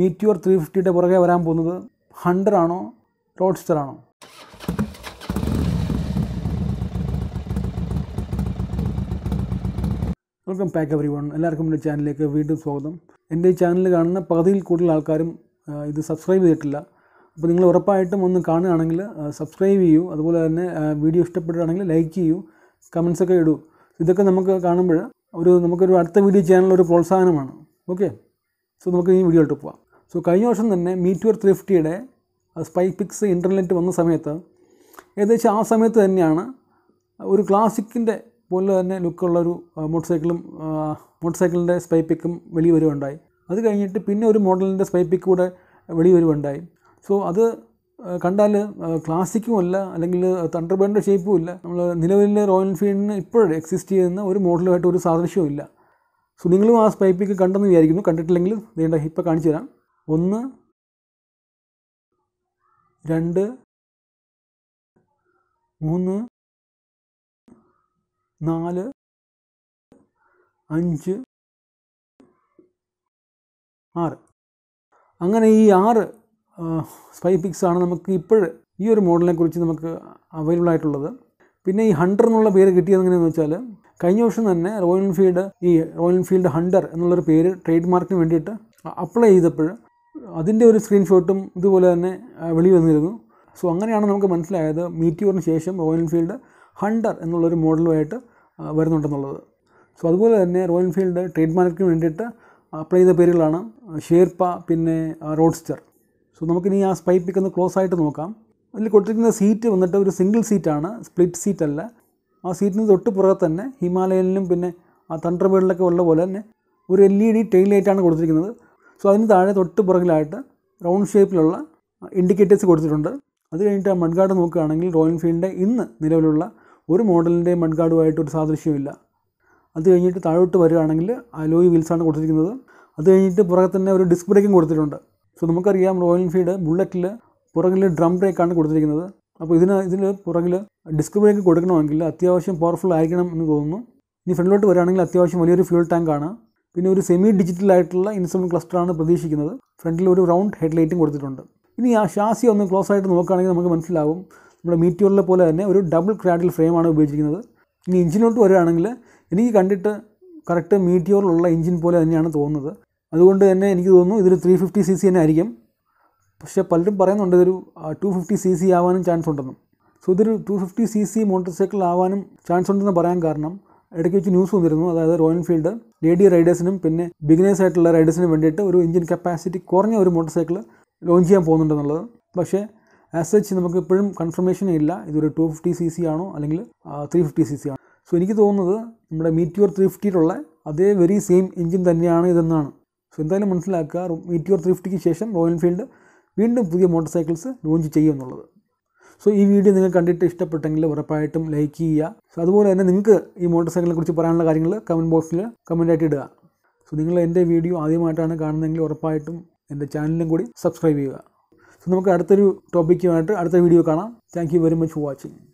Meteor three ഫിഫ്റ്റിയുടെ പുറകെ വരാൻ പോകുന്നത് ഹണ്ടർ ആണോ റോഡ്സ്റ്റർ ആണോ വെൽക്കം പാക്ക് എവറി വൺ എല്ലാവർക്കും എൻ്റെ ചാനലിലേക്ക് വീണ്ടും സ്വാഗതം എൻ്റെ ഈ ചാനൽ കാണുന്ന പകുതിയിൽ കൂടുതൽ ആൾക്കാരും ഇത് സബ്സ്ക്രൈബ് ചെയ്തിട്ടില്ല അപ്പോൾ നിങ്ങൾ ഉറപ്പായിട്ടും ഒന്ന് കാണുകയാണെങ്കിൽ സബ്സ്ക്രൈബ് ചെയ്യൂ അതുപോലെ തന്നെ വീഡിയോ ഇഷ്ടപ്പെടുകയാണെങ്കിൽ ലൈക്ക് ചെയ്യൂ കമൻസൊക്കെ ഇടൂ ഇതൊക്കെ നമുക്ക് കാണുമ്പോൾ ഒരു നമുക്കൊരു അടുത്ത വീഡിയോ ചെയ്യാനുള്ള ഒരു പ്രോത്സാഹനമാണ് ഓക്കെ സോ നമുക്ക് ഈ വീഡിയോ ഇട്ട് പോവാം സോ കഴിഞ്ഞ വർഷം തന്നെ മീറ്റുവർ ത്രിഫ്റ്റിയുടെ ഫിഫ്റ്റിയുടെ സ്പൈക്ക് പിക്സ് ഇൻ്റർനെറ്റ് വന്ന സമയത്ത് ഏകദേശം ആ സമയത്ത് തന്നെയാണ് ഒരു ക്ലാസിക്കിൻ്റെ പോലെ തന്നെ ലുക്കുള്ള ഒരു മോട്ടോർ സൈക്കിളും മോട്ടോർ സൈക്കിളിൻ്റെ സ്പൈ പിക്കും വെളിവരുവുണ്ടായി അത് കഴിഞ്ഞിട്ട് പിന്നെ ഒരു മോഡലിൻ്റെ സ്പൈ പിക്ക് കൂടെ വെളിവരുവുണ്ടായി സോ അത് കണ്ടാൽ ക്ലാസിക്കും അല്ല അല്ലെങ്കിൽ തണ്ടർബേഡിൻ്റെ ഷേപ്പും ഇല്ല നമ്മൾ നിലവിലെ റോയൽ എൻഫീൽഡിന് ഇപ്പോഴും എക്സിസ്റ്റ് ചെയ്യുന്ന ഒരു മോഡലുമായിട്ട് ഒരു സാദൃശ്യവും ഇല്ല സോ നിങ്ങളും ആ സ്പൈപ്പിക്ക് കണ്ടെന്ന് വിചാരിക്കുന്നു കണ്ടിട്ടില്ലെങ്കിൽ നീണ്ട ഇപ്പോൾ കാണിച്ചു തരാം ഒന്ന് രണ്ട് മൂന്ന് നാല് അഞ്ച് ആറ് അങ്ങനെ ഈ ആറ് സ്പൈ പിക്സ് ആണ് നമുക്ക് ഇപ്പോൾ ഈ ഒരു മോഡലിനെ കുറിച്ച് നമുക്ക് അവൈലബിൾ ആയിട്ടുള്ളത് പിന്നെ ഈ ഹണ്ടർ എന്നുള്ള പേര് കിട്ടിയത് എങ്ങനെയാണെന്ന് വെച്ചാൽ കഴിഞ്ഞ വർഷം തന്നെ റോയൽ എൻഫീൽഡ് ഈ റോയൽ എൻഫീൽഡ് ഹണ്ടർ എന്നുള്ളൊരു പേര് ട്രേഡ് മാർക്കിന് വേണ്ടിയിട്ട് അപ്ലൈ ചെയ്തപ്പോൾ അതിൻ്റെ ഒരു സ്ക്രീൻഷോട്ടും ഇതുപോലെ തന്നെ വെളി വന്നിരുന്നു സോ അങ്ങനെയാണ് നമുക്ക് മനസ്സിലായത് മീറ്റിയോറിന് ശേഷം റോയൽ എൻഫീൽഡ് ഹണ്ടർ എന്നുള്ളൊരു മോഡലുമായിട്ട് വരുന്നുണ്ടെന്നുള്ളത് സോ അതുപോലെ തന്നെ റോയൽ എൻഫീൽഡ് ട്രേഡ് മാർക്കിന് വേണ്ടിയിട്ട് അപ്ലൈ ചെയ്ത പേരുകളാണ് ഷേർപ്പ പിന്നെ റോഡ്സ്റ്റർ സോ നമുക്കിനി ആ സ്പൈപ്പിക്ക് ഒന്ന് ക്ലോസ് ആയിട്ട് നോക്കാം അതിൽ കൊടുത്തിരിക്കുന്ന സീറ്റ് വന്നിട്ട് ഒരു സിംഗിൾ സീറ്റാണ് സ്പ്ലിറ്റ് സീറ്റ് അല്ല ആ സീറ്റിന് തൊട്ട് പുറകെ തന്നെ ഹിമാലയനിലും പിന്നെ ആ തണ്ടർ ബേഡിലൊക്കെ ഉള്ള പോലെ തന്നെ ഒരു എൽ ഇ ഡി ടെയിൽ ലൈറ്റാണ് കൊടുത്തിരിക്കുന്നത് സോ അതിന് താഴെ തൊട്ട് പുറകിലായിട്ട് റൗണ്ട് ഷേപ്പിലുള്ള ഇൻഡിക്കേറ്റേഴ്സ് കൊടുത്തിട്ടുണ്ട് അത് കഴിഞ്ഞിട്ട് ആ മഡ്ഗാർഡ് നോക്കുകയാണെങ്കിൽ റോയൽ എൻഫീൽഡിൻ്റെ ഇന്ന് നിലവിലുള്ള ഒരു മോഡലിൻ്റെ മഡ്ഗാർഡുമായിട്ട് ഒരു സാദൃശ്യമില്ല അത് കഴിഞ്ഞിട്ട് താഴോട്ട് വരികയാണെങ്കിൽ അലോയ് വീൽസാണ് കൊടുത്തിരിക്കുന്നത് അത് കഴിഞ്ഞിട്ട് പുറകെ തന്നെ ഒരു ഡിസ്ക് ബ്രേക്കും കൊടുത്തിട്ടുണ്ട് സോ നമുക്കറിയാം റോയൽ എൻഫീൽഡ് ബുള്ളറ്റിൽ പുറകിൽ ഡ്രം ബ്രേക്കാണ് കൊടുത്തിരിക്കുന്നത് അപ്പോൾ ഇതിന് ഇതിൽ പുറകിൽ ഡിസ്ക് ബ്രേക്ക് കൊടുക്കണമെങ്കിൽ അത്യാവശ്യം പവർഫുൾ ആയിരിക്കണം എന്ന് തോന്നുന്നു ഇനി ഫ്രണ്ടിലോട്ട് വരികയാണെങ്കിൽ അത്യാവശ്യം വലിയൊരു ഫ്യൂൾ ടാങ്കാണ് പിന്നെ ഒരു സെമി ഡിജിറ്റൽ ആയിട്ടുള്ള ഇൻസ്ട്രുമെൻറ്റ് ക്ലസ്റ്ററാണ് പ്രതീക്ഷിക്കുന്നത് ഫ്രണ്ടിൽ ഒരു റൗണ്ട് ഹെഡ് ലൈറ്റും കൊടുത്തിട്ടുണ്ട് ഇനി ആ ഷാസി ഒന്ന് ക്ലോസ് ആയിട്ട് നോക്കുകയാണെങ്കിൽ നമുക്ക് മനസ്സിലാവും നമ്മുടെ മീറ്റിയോറിലെ പോലെ തന്നെ ഒരു ഡബിൾ ക്രാഡിൽ ഫ്രെയിമാണ് ഉപയോഗിച്ചിരിക്കുന്നത് ഇനി എഞ്ചിനോട്ട് വരികയാണെങ്കിൽ എനിക്ക് കണ്ടിട്ട് കറക്റ്റ് മീറ്റിയോറിലുള്ള എഞ്ചിൻ പോലെ തന്നെയാണ് തോന്നുന്നത് അതുകൊണ്ട് തന്നെ എനിക്ക് തോന്നുന്നു ഇതൊരു ത്രീ ഫിഫ്റ്റി സി സി തന്നെ ആയിരിക്കും പക്ഷേ പലരും പറയുന്നുണ്ട് ഇതൊരു ടു ഫിഫ്റ്റി സി സി ആവാനും ചാൻസ് ഉണ്ടെന്നും സോ ഇതൊരു two fifty C C motorcycle ആവാനും ചാൻസ് ഉണ്ടെന്ന് പറയാൻ കാരണം ഇടയ്ക്ക് വെച്ച് ന്യൂസ് വന്നിരുന്നു അതായത് റോയൽ ഫീൽഡ് ലേഡി റൈഡേഴ്സിനും പിന്നെ ബിഗിനേഴ്സ് ആയിട്ടുള്ള റൈഡേഴ്സിനും വേണ്ടിയിട്ട് ഒരു എഞ്ചിൻ കപ്പാസിറ്റി കുറഞ്ഞ ഒരു മോട്ടോർ സൈക്കിൾ ലോഞ്ച് ചെയ്യാൻ പോകുന്നുണ്ടെന്നുള്ളത് പക്ഷേ ആസ് സച്ച് നമുക്ക് ഇപ്പോഴും കൺഫർമേഷൻ ഇല്ല ഇതൊരു ടു ഫിഫ്റ്റി സി സി ആണോ അല്ലെങ്കിൽ ത്രീ ഫിഫ്റ്റി സി സി ആണോ സോ എനിക്ക് തോന്നുന്നത് നമ്മുടെ മീറ്റിയോർ ത്രീ ഫിഫ്റ്റിയിലുള്ള അതേ വെരി സെയിം എഞ്ചിൻ തന്നെയാണ് ഇതെന്നാണ് സോ എന്തായാലും മനസ്സിലാക്കുക മീറ്റിയോർ ത്രീ ഫിഫ്റ്റിക്ക് ശേഷം റോയൽ ഫീൽഡ് വീണ്ടും പുതിയ മോട്ടോർ സൈക്കിൾസ് ലോഞ്ച് ചെയ്യുമെന്നുള്ളത് സോ ഈ വീഡിയോ നിങ്ങൾ കണ്ടിട്ട് ഇഷ്ടപ്പെട്ടെങ്കിൽ ഉറപ്പായിട്ടും ലൈക്ക് ചെയ്യുക സോ അതുപോലെ തന്നെ നിങ്ങൾക്ക് ഈ മോട്ടോർ സൈക്കിളിനെ കുറിച്ച് പറയാനുള്ള കാര്യങ്ങൾ കമൻറ്റ് ബോക്സിൽ കമൻറ്റായിട്ട് ഇടുക സോ നിങ്ങൾ എൻ്റെ വീഡിയോ ആദ്യമായിട്ടാണ് കാണുന്നതെങ്കിൽ ഉറപ്പായിട്ടും എൻ്റെ ചാനലിലും കൂടി സബ്സ്ക്രൈബ് ചെയ്യുക സോ നമുക്ക് അടുത്തൊരു ടോപ്പിക്കുമായിട്ട് അടുത്ത വീഡിയോ കാണാം thank very much for watching